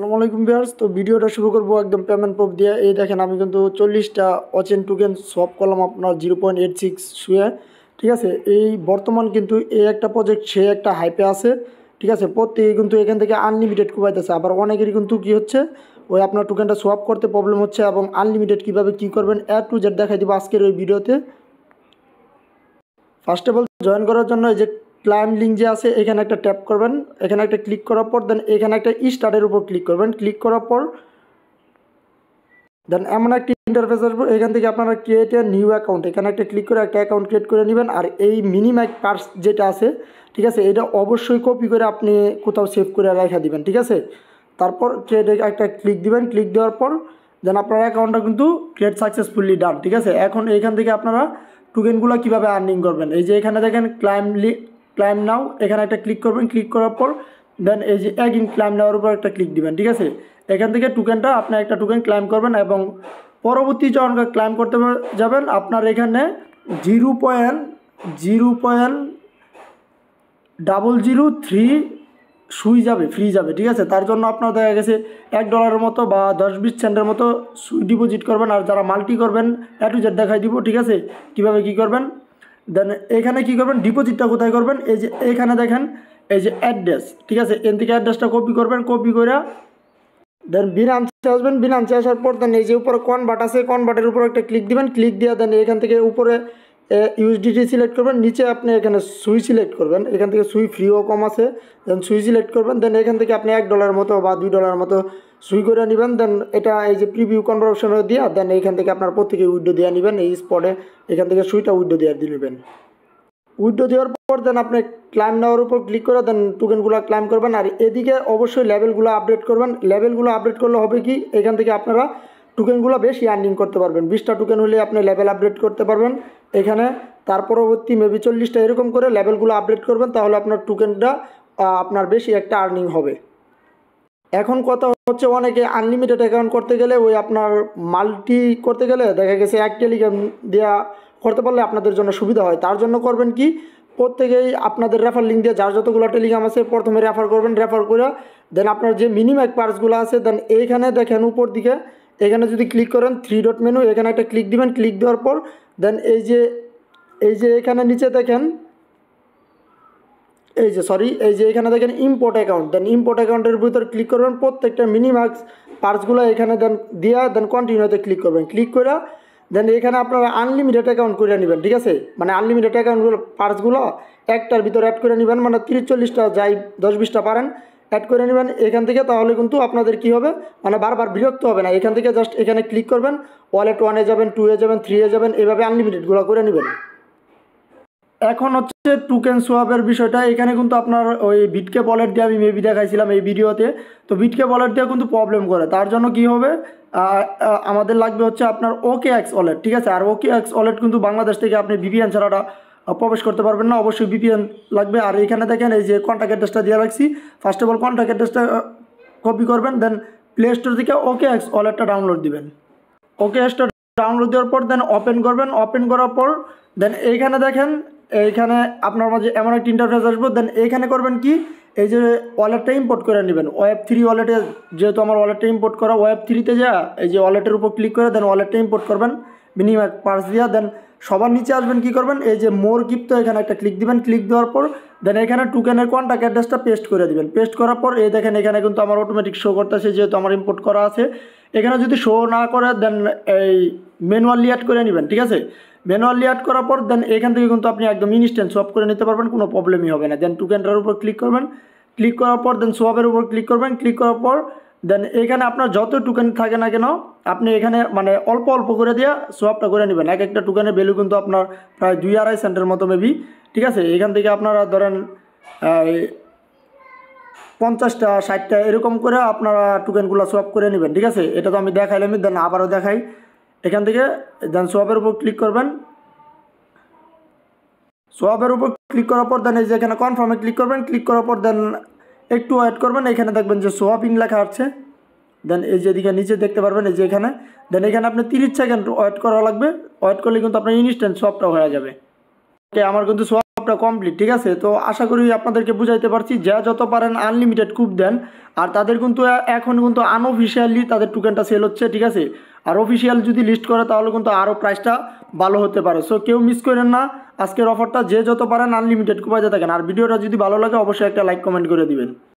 সালামু আলাইকুম ভিউয়ার্স তো ভিডিওটা শুরু করবো একদম পেমেন্ট প্রুফ দিয়ে এই দেখেন আমি কিন্তু চল্লিশটা অচেন টুকেন সব করলাম আপনার জিরো পয়েন্ট এইট সিক্স শুয়ে ঠিক আছে এই বর্তমান কিন্তু এই একটা প্রজেক্ট সে একটা হাইপে আছে ঠিক আছে প্রত্যেকে কিন্তু এখান থেকে আনলিমিটেড কুবাইতেছে আবার অনেকেরই কিন্তু কি হচ্ছে ওই আপনার টোকেনটা সোয়াপ করতে প্রবলেম হচ্ছে এবং আনলিমিটেড কিভাবে কি করবেন এ টু জেড দেখাই দিব আজকের ওই ভিডিওতে ফার্স্ট অফ অল জয়েন করার জন্য এই যে ক্লাইম লিঙ্ক যে আছে এখানে একটা ট্যাপ করবেন এখানে একটা ক্লিক করার পর দেন এখানে একটা স্টার্টের উপর ক্লিক করবেন ক্লিক করার পর দেন এমন একটি ইন্টারফেস উপর এখান থেকে আপনারা ক্রিয়েট এ নিউ অ্যাকাউন্ট এখানে একটা ক্লিক করে একটা অ্যাকাউন্ট ক্রিয়েট করে নেবেন আর এই মিনিম্যাক পার্স যেটা আছে ঠিক আছে এটা অবশ্যই কপি করে আপনি কোথাও সেভ করে রাখা দিবেন ঠিক আছে তারপর ক্রিয়েটে একটা ক্লিক দিবেন ক্লিক দেওয়ার পর দেন আপনার অ্যাকাউন্টটা কিন্তু ক্রিয়েট সাকসেসফুলি ডান ঠিক আছে এখন এখান থেকে আপনারা টুকেনগুলো কীভাবে আর্নিং করবেন এই যে এখানে দেখেন ক্লাইম ক্লাইম নাও এখানে একটা ক্লিক করবেন ক্লিক করার পর দেন এই যে ইন ক্লাইম নেওয়ার উপর একটা ক্লিক দিবেন ঠিক আছে এখান থেকে টুকেনটা আপনি একটা টুকেন ক্লাইম করবেন এবং পরবর্তী যখন ক্লাইম করতে যাবেন আপনার এখানে zero point zero point double zero three সুই যাবে ফ্রি যাবে ঠিক আছে তার জন্য আপনার দেখা গেছে এক ডলারের মতো বা দশ বিশ সেন্টের মতো সুই ডিপোজিট করবেন আর যারা মাল্টি করবেন অ্যাটুজেট দেখাই দিব ঠিক আছে কিভাবে কি করবেন দেন এখানে কি করবেন ডিপোজিটটা কোথায় করবেন এই যে এখানে দেখেন এই যে অ্যাড্রেস ঠিক আছে এন থেকে অ্যাড্রেসটা কপি করবেন কপি করে দেন বিনান্সে আসবেন বিনান্সে আসার পর দেন এই যে উপরে কনভার্ট আছে কনভার্টের উপর একটা ক্লিক দিবেন ক্লিক দিয়ে দেন এখান থেকে উপরে ইউএসডিটি সিলেক্ট করবেন নিচে আপনি এখানে সুই সিলেক্ট করবেন এখান থেকে সুই ফ্রিও কম আছে দেন সুই সিলেক্ট করবেন দেন এখান থেকে আপনি এক ডলার মতো বা দুই ডলার মতো সুই করে নেবেন দেন এটা এই যে প্রিভিউ কনভার্সন দিয়ে দেন এইখান থেকে আপনার প্রত্যেকে উইডো দিয়ে নেবেন এই স্পটে এখান থেকে সুইটা উইডো দিয়ে দিয়ে নেবেন উইডো দেওয়ার পর দেন আপনি ক্লাইম নেওয়ার উপর ক্লিক করে দেন টুকেনগুলো ক্লাইম করবেন আর এদিকে অবশ্যই লেভেলগুলো আপডেট করবেন লেভেলগুলো আপডেট করলে হবে কি এখান থেকে আপনারা টুকেনগুলো বেশি আর্নিং করতে পারবেন বিশটা টোকেন হলে আপনি লেভেল আপডেট করতে পারবেন এখানে তার পরবর্তী মেবি চল্লিশটা এরকম করে লেভেলগুলো আপডেট করবেন তাহলে আপনার টুকেনটা আপনার বেশি একটা আর্নিং হবে এখন কথা হচ্ছে অনেকে আনলিমিটেড অ্যাকাউন্ট করতে গেলে ওই আপনার মাল্টি করতে গেলে দেখা গেছে এক টেলিগ্রাম দেওয়া করতে পারলে আপনাদের জন্য সুবিধা হয় তার জন্য করবেন কি প্রত্যেকেই আপনাদের রেফার লিঙ্ক দিয়ে যার যতগুলো টেলিগ্রাম আছে প্রথমে রেফার করবেন রেফার করে দেন আপনার যে মিনিম্যাক পার্সগুলো আছে দেন এইখানে দেখেন উপর দিকে এখানে যদি ক্লিক করেন থ্রি ডট মেনু এখানে একটা ক্লিক দিবেন ক্লিক দেওয়ার পর দেন এই যে এই যে এখানে নিচে দেখেন এই যে সরি এই যে এখানে দেখেন ইম্পোর্ট অ্যাকাউন্ট দেন ইম্পোর্ট অ্যাকাউন্টের ভিতর ক্লিক করবেন প্রত্যেকটা মিনিমাক্স পার্সগুলো এখানে দেন দিয়া দেন কন্টিনিউতে ক্লিক করবেন ক্লিক করে দেন এখানে আপনারা আনলিমিটেড অ্যাকাউন্ট করে নেবেন ঠিক আছে মানে আনলিমিটেড অ্যাকাউন্টগুলো পার্সগুলো একটার ভিতর অ্যাড করে নেবেন মানে তিরিশ চল্লিশটা যাই দশ বিশটা পারেন অ্যাড করে নেবেন এখান থেকে তাহলে কিন্তু আপনাদের কি হবে মানে বারবার বিরক্ত হবে না এখান থেকে জাস্ট এখানে ক্লিক করবেন ওয়ালেট ওয়ানে যাবেন টুয়ে যাবেন থ্রি এ যাবেন এভাবে আনলিমিটেডগুলো করে নেবেন এখন হচ্ছে হচ্ছে টোকেন সোয়াপের বিষয়টা এখানে কিন্তু আপনার ওই বিটকে বলেট দিয়ে আমি মেবি দেখাইছিলাম এই ভিডিওতে তো বিটকে বলেট দিয়ে কিন্তু প্রবলেম করে তার জন্য কি হবে আমাদের লাগবে হচ্ছে আপনার ওকে এক্স ওয়ালেট ঠিক আছে আর ওকে এক্স ওয়ালেট কিন্তু বাংলাদেশ থেকে আপনি বিপিএন ছাড়াটা প্রবেশ করতে পারবেন না অবশ্যই ভিপিএন লাগবে আর এখানে দেখেন এই যে কন্ট্যাক্ট অ্যাড্রেসটা দিয়ে রাখছি ফার্স্ট অফ অল কন্ট্যাক্ট অ্যাড্রেসটা কপি করবেন দেন প্লে স্টোর থেকে ওকে এক্স ওয়ালেটটা ডাউনলোড দিবেন ওকে এক্সটা ডাউনলোড দেওয়ার পর দেন ওপেন করবেন ওপেন করার পর দেন এইখানে দেখেন এইখানে আপনার মাঝে এমন একটা ইন্টারফেস আসবো দেন এইখানে করবেন কি এই যে ওয়ালেটটা ইম্পোর্ট করে নেবেন ওয়েব থ্রি ওয়ালেটে যেহেতু আমার ওয়ালেটটা ইম্পোর্ট করা ওয়েব থ্রিতে যা এই যে ওয়ালেটের উপর ক্লিক করে দেন ওয়ালেটটা ইম্পোর্ট করবেন বিনিময় পার্স দিয়া দেন সবার নিচে আসবেন কি করবেন এই যে মোর কিপ্ত এখানে একটা ক্লিক দিবেন ক্লিক দেওয়ার পর দেন এখানে টুকেনের কন্ট্যাক্ট অ্যাড্রেসটা পেস্ট করে দিবেন পেস্ট করার পর এই দেখেন এখানে কিন্তু আমার অটোমেটিক শো করতেছে যেহেতু আমার ইম্পোর্ট করা আছে এখানে যদি শো না করে দেন এই ম্যানুয়ালি লিয়াট করে নেবেন ঠিক আছে ম্যানুয়ালি লিয়াট করার পর দেন এখান থেকে কিন্তু আপনি একদম ইনস্ট্যান্ট সোয়াপ করে নিতে পারবেন কোনো প্রবলেমই হবে না দেন টুকেনটার উপর ক্লিক করবেন ক্লিক করার পর দেন সোয়াপের উপর ক্লিক করবেন ক্লিক করার পর দেন এখানে আপনার যত টুকেন থাকে না কেন আপনি এখানে মানে অল্প অল্প করে দিয়ে সোয়াপটা করে নেবেন এক একটা টুকেনের ভ্যালু কিন্তু আপনার প্রায় দুই আড়াই সেন্টের মতো মেবি ঠিক আছে এখান থেকে আপনারা ধরেন পঞ্চাশটা ষাটটা এরকম করে আপনারা টুকেনগুলো সোয়াপ করে নেবেন ঠিক আছে এটা তো আমি দেখাইলাম দেন আবারও দেখাই এখান থেকে দেন সোয়াবের উপর ক্লিক করবেন সোয়াবের উপর ক্লিক করার পর দেন এই যে এখানে কনফার্মে ক্লিক করবেন ক্লিক করার পর দেন একটু ওয়েট করবেন এখানে দেখবেন যে সোয়াব ইন লেখা আছে দেন এই যে এদিকে নিচে দেখতে পারবেন এই যে এখানে দেন এখানে আপনি তিরিশ সেকেন্ড ওয়েট করা লাগবে ওয়েট করলে কিন্তু আপনার ইনস্ট্যান্ট সোয়াবটা হয়ে যাবে ওকে আমার কিন্তু সোয়াব সবটা কমপ্লিট ঠিক আছে তো আশা করি আপনাদেরকে বুঝাইতে পারছি যা যত পারেন আনলিমিটেড কুপ দেন আর তাদের কিন্তু এখন কিন্তু আনঅফিসিয়ালি তাদের টুকেনটা সেল হচ্ছে ঠিক আছে আর অফিসিয়াল যদি লিস্ট করে তাহলে কিন্তু আরও প্রাইসটা ভালো হতে পারে সো কেউ মিস করেন না আজকের অফারটা যে যত পারেন আনলিমিটেড কুপাইতে থাকেন আর ভিডিওটা যদি ভালো লাগে অবশ্যই একটা লাইক কমেন্ট করে দিবেন